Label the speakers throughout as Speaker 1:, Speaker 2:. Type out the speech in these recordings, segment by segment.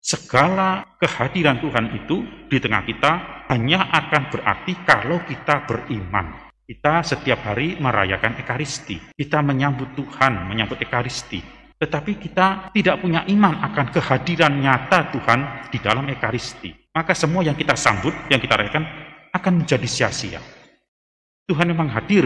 Speaker 1: Segala kehadiran Tuhan itu di tengah kita hanya akan berarti kalau kita beriman. Kita setiap hari merayakan Ekaristi. Kita menyambut Tuhan, menyambut Ekaristi. Tetapi kita tidak punya iman akan kehadiran nyata Tuhan di dalam Ekaristi. Maka semua yang kita sambut, yang kita rayakan, akan menjadi sia-sia. Tuhan memang hadir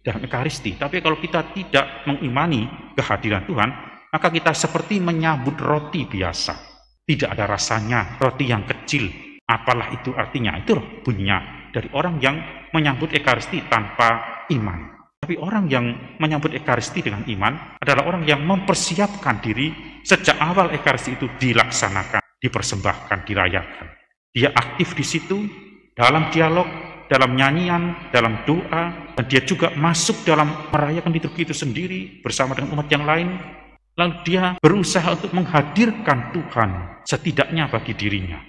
Speaker 1: dalam Ekaristi. Tapi kalau kita tidak mengimani kehadiran Tuhan, maka kita seperti menyambut roti biasa tidak ada rasanya roti yang kecil. Apalah itu artinya? Itu bunyinya dari orang yang menyambut Ekaristi tanpa iman. Tapi orang yang menyambut Ekaristi dengan iman adalah orang yang mempersiapkan diri sejak awal Ekaristi itu dilaksanakan, dipersembahkan, dirayakan. Dia aktif di situ dalam dialog, dalam nyanyian, dalam doa, dan dia juga masuk dalam merayakan liturgi itu sendiri bersama dengan umat yang lain Lalu dia berusaha untuk menghadirkan Tuhan setidaknya bagi dirinya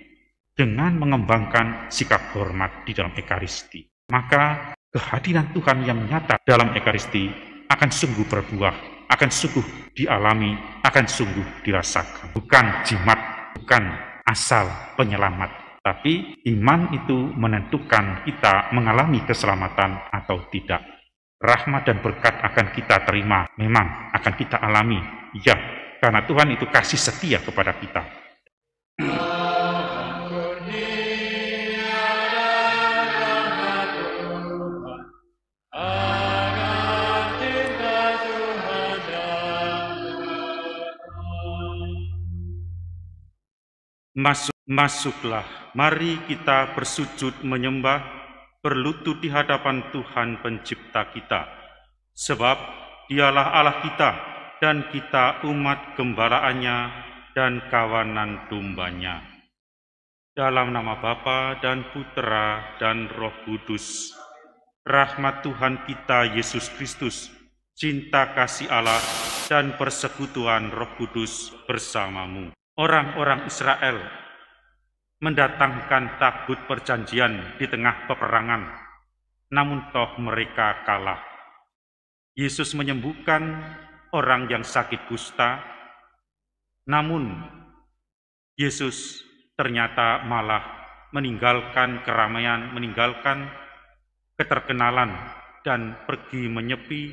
Speaker 1: dengan mengembangkan sikap hormat di dalam Ekaristi. Maka kehadiran Tuhan yang nyata dalam Ekaristi akan sungguh berbuah, akan sungguh dialami, akan sungguh dirasakan. Bukan jimat, bukan asal penyelamat, tapi iman itu menentukan kita mengalami keselamatan atau tidak. Rahmat dan berkat akan kita terima, memang akan kita alami, Ya, karena Tuhan itu kasih setia kepada kita. Masuk, masuklah, mari kita bersujud menyembah, berlutut di hadapan Tuhan pencipta kita. Sebab dialah Allah kita, dan kita umat gembalaannya dan kawanan dombanya. Dalam nama Bapa dan Putera dan Roh Kudus, rahmat Tuhan kita Yesus Kristus, cinta kasih Allah, dan persekutuan Roh Kudus bersamamu. Orang-orang Israel mendatangkan takut perjanjian di tengah peperangan, namun toh mereka kalah. Yesus menyembuhkan orang yang sakit kusta, namun Yesus ternyata malah meninggalkan keramaian, meninggalkan keterkenalan, dan pergi menyepi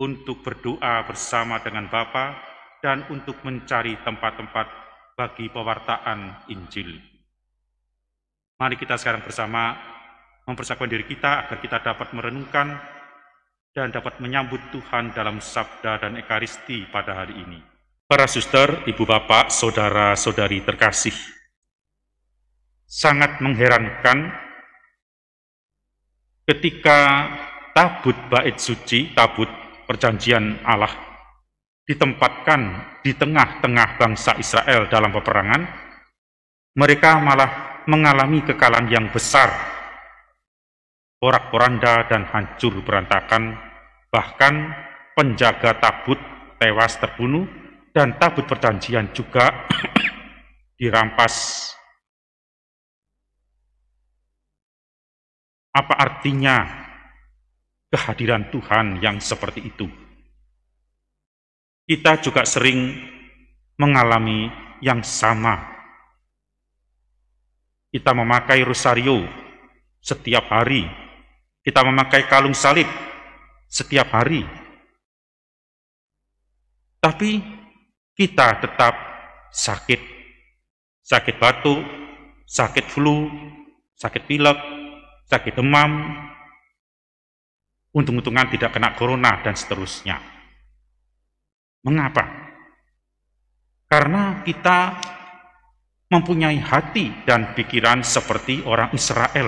Speaker 1: untuk berdoa bersama dengan Bapa dan untuk mencari tempat-tempat bagi pewartaan Injil. Mari kita sekarang bersama mempersiapkan diri kita agar kita dapat merenungkan dan dapat menyambut Tuhan dalam sabda dan ekaristi pada hari ini. Para suster, ibu bapak, saudara-saudari terkasih, sangat mengherankan ketika tabut bait suci, tabut perjanjian Allah, ditempatkan di tengah-tengah bangsa Israel dalam peperangan, mereka malah mengalami kekalahan yang besar, porak-poranda dan hancur berantakan Bahkan penjaga tabut tewas terbunuh dan tabut perjanjian juga dirampas. Apa artinya kehadiran Tuhan yang seperti itu? Kita juga sering mengalami yang sama. Kita memakai rosario setiap hari. Kita memakai kalung salib setiap hari. Tapi kita tetap sakit. Sakit batuk, sakit flu, sakit pilek, sakit demam, untung-untungan tidak kena corona, dan seterusnya. Mengapa? Karena kita mempunyai hati dan pikiran seperti orang Israel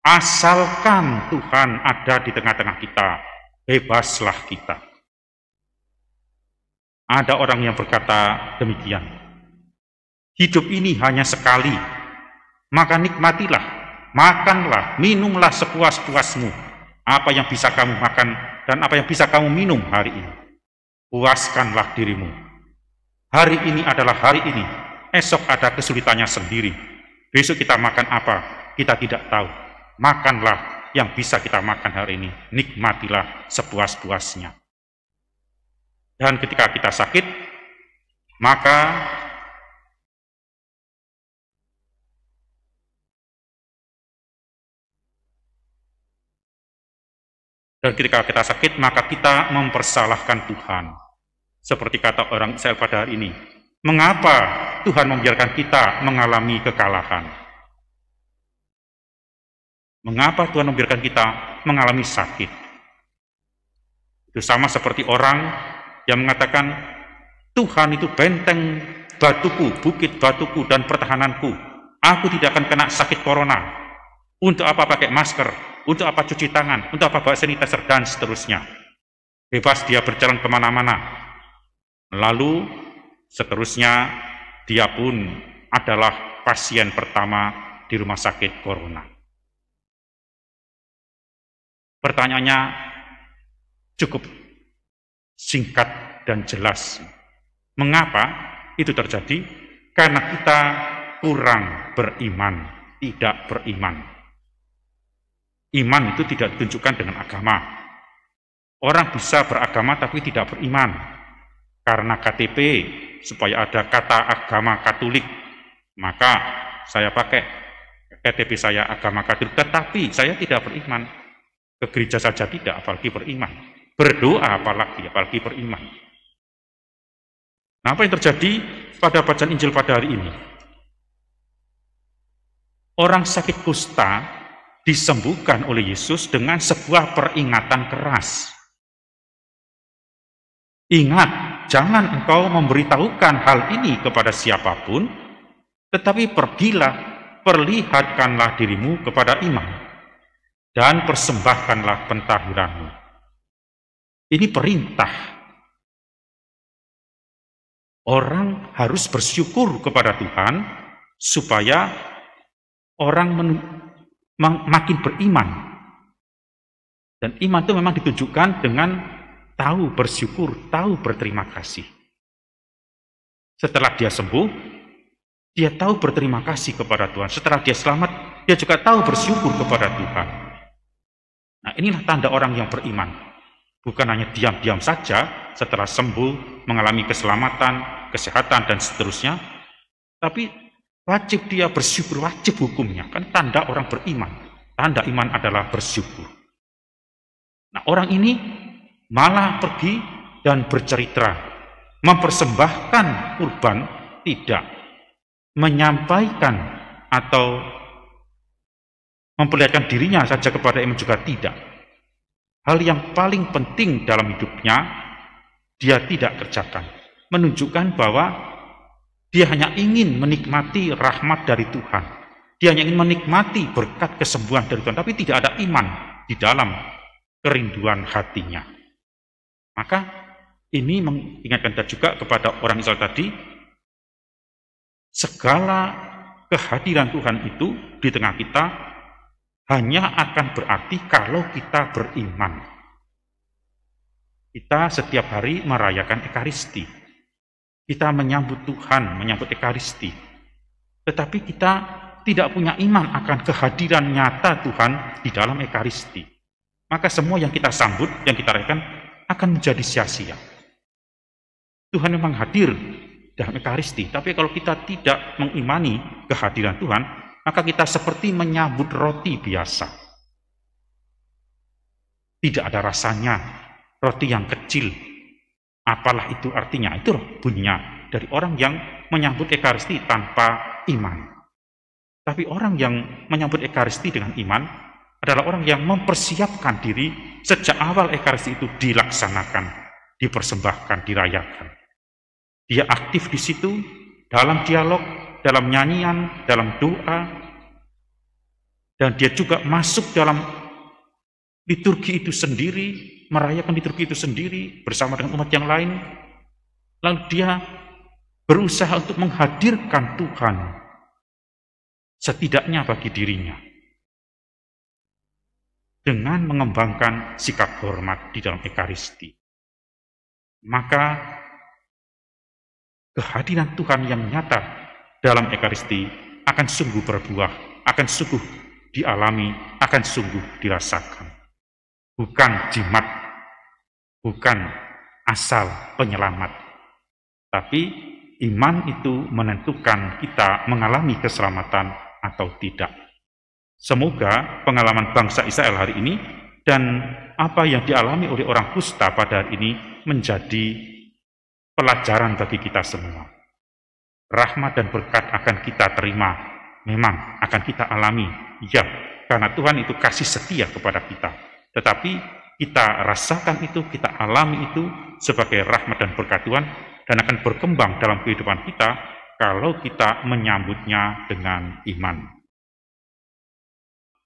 Speaker 1: Asalkan Tuhan ada di tengah-tengah kita, bebaslah kita. Ada orang yang berkata demikian. Hidup ini hanya sekali, maka nikmatilah, makanlah, minumlah sepuas-puasmu. Apa yang bisa kamu makan dan apa yang bisa kamu minum hari ini. Puaskanlah dirimu. Hari ini adalah hari ini, esok ada kesulitannya sendiri. Besok kita makan apa, kita tidak tahu makanlah yang bisa kita makan hari ini, nikmatilah sepuas-puasnya. Dan ketika kita sakit, maka Dan ketika kita sakit, maka kita mempersalahkan Tuhan. Seperti kata orang Israel pada hari ini, mengapa Tuhan membiarkan kita mengalami kekalahan? Mengapa Tuhan membiarkan kita mengalami sakit? Itu sama seperti orang yang mengatakan, Tuhan itu benteng batuku, bukit batuku, dan pertahananku. Aku tidak akan kena sakit corona. Untuk apa pakai masker? Untuk apa cuci tangan? Untuk apa bawa sanitizer? Dan seterusnya. Bebas dia berjalan kemana-mana. Lalu seterusnya dia pun adalah pasien pertama di rumah sakit corona. Pertanyaannya cukup singkat dan jelas. Mengapa itu terjadi? Karena kita kurang beriman, tidak beriman. Iman itu tidak ditunjukkan dengan agama. Orang bisa beragama tapi tidak beriman. Karena KTP, supaya ada kata agama Katolik, maka saya pakai KTP saya agama Katolik, tetapi saya tidak beriman. Ke gereja saja tidak, apalagi beriman. Berdoa apalagi, apalagi beriman. Nah, apa yang terjadi pada bacaan Injil pada hari ini? Orang sakit kusta disembuhkan oleh Yesus dengan sebuah peringatan keras. Ingat, jangan engkau memberitahukan hal ini kepada siapapun, tetapi pergilah, perlihatkanlah dirimu kepada imam dan persembahkanlah pentahiranmu. Ini perintah. Orang harus bersyukur kepada Tuhan supaya orang makin beriman. Dan iman itu memang ditunjukkan dengan tahu bersyukur, tahu berterima kasih. Setelah dia sembuh, dia tahu berterima kasih kepada Tuhan. Setelah dia selamat, dia juga tahu bersyukur kepada Tuhan. Nah inilah tanda orang yang beriman. Bukan hanya diam-diam saja setelah sembuh, mengalami keselamatan, kesehatan, dan seterusnya. Tapi wajib dia bersyukur, wajib hukumnya. Kan tanda orang beriman. Tanda iman adalah bersyukur. Nah orang ini malah pergi dan bercerita. Mempersembahkan kurban tidak. Menyampaikan atau memperlihatkan dirinya saja kepada imam juga tidak. Hal yang paling penting dalam hidupnya, dia tidak kerjakan. Menunjukkan bahwa dia hanya ingin menikmati rahmat dari Tuhan. Dia hanya ingin menikmati berkat kesembuhan dari Tuhan, tapi tidak ada iman di dalam kerinduan hatinya. Maka ini mengingatkan kita juga kepada orang Israel tadi, segala kehadiran Tuhan itu di tengah kita hanya akan berarti kalau kita beriman. Kita setiap hari merayakan Ekaristi. Kita menyambut Tuhan, menyambut Ekaristi. Tetapi kita tidak punya iman akan kehadiran nyata Tuhan di dalam Ekaristi. Maka semua yang kita sambut, yang kita rayakan, akan menjadi sia-sia. Tuhan memang hadir dalam Ekaristi, tapi kalau kita tidak mengimani kehadiran Tuhan, maka kita seperti menyambut roti biasa. Tidak ada rasanya roti yang kecil. Apalah itu artinya? Itu bunyinya dari orang yang menyambut Ekaristi tanpa iman. Tapi orang yang menyambut Ekaristi dengan iman adalah orang yang mempersiapkan diri sejak awal Ekaristi itu dilaksanakan, dipersembahkan, dirayakan. Dia aktif di situ dalam dialog, dalam nyanyian, dalam doa, dan dia juga masuk dalam liturgi itu sendiri, merayakan liturgi itu sendiri bersama dengan umat yang lain. Lalu dia berusaha untuk menghadirkan Tuhan setidaknya bagi dirinya dengan mengembangkan sikap hormat di dalam Ekaristi. Maka kehadiran Tuhan yang nyata dalam Ekaristi akan sungguh berbuah, akan sungguh dialami akan sungguh dirasakan. Bukan jimat, bukan asal penyelamat. Tapi iman itu menentukan kita mengalami keselamatan atau tidak. Semoga pengalaman bangsa Israel hari ini dan apa yang dialami oleh orang kusta pada hari ini menjadi pelajaran bagi kita semua. Rahmat dan berkat akan kita terima, memang akan kita alami Iya, karena Tuhan itu kasih setia kepada kita. Tetapi kita rasakan itu, kita alami itu sebagai rahmat dan berkat Tuhan dan akan berkembang dalam kehidupan kita kalau kita menyambutnya dengan iman.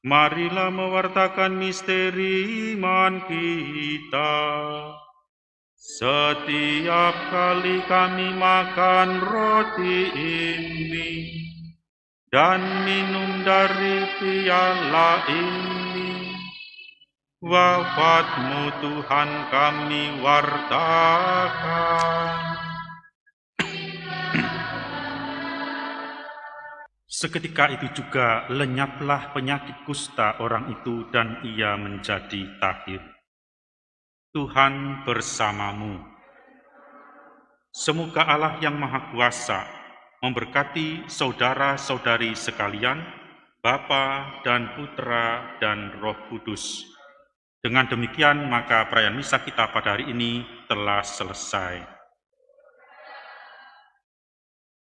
Speaker 1: Marilah mewartakan misteri iman kita. Setiap kali kami makan roti ini, dan minum dari piala ini. Wafatmu Tuhan kami wartakan. Seketika itu juga lenyaplah penyakit kusta orang itu dan ia menjadi tahir. Tuhan bersamamu. Semoga Allah yang Maha Kuasa, memberkati saudara-saudari sekalian, Bapa dan Putra dan Roh Kudus. Dengan demikian, maka perayaan misa kita pada hari ini telah selesai.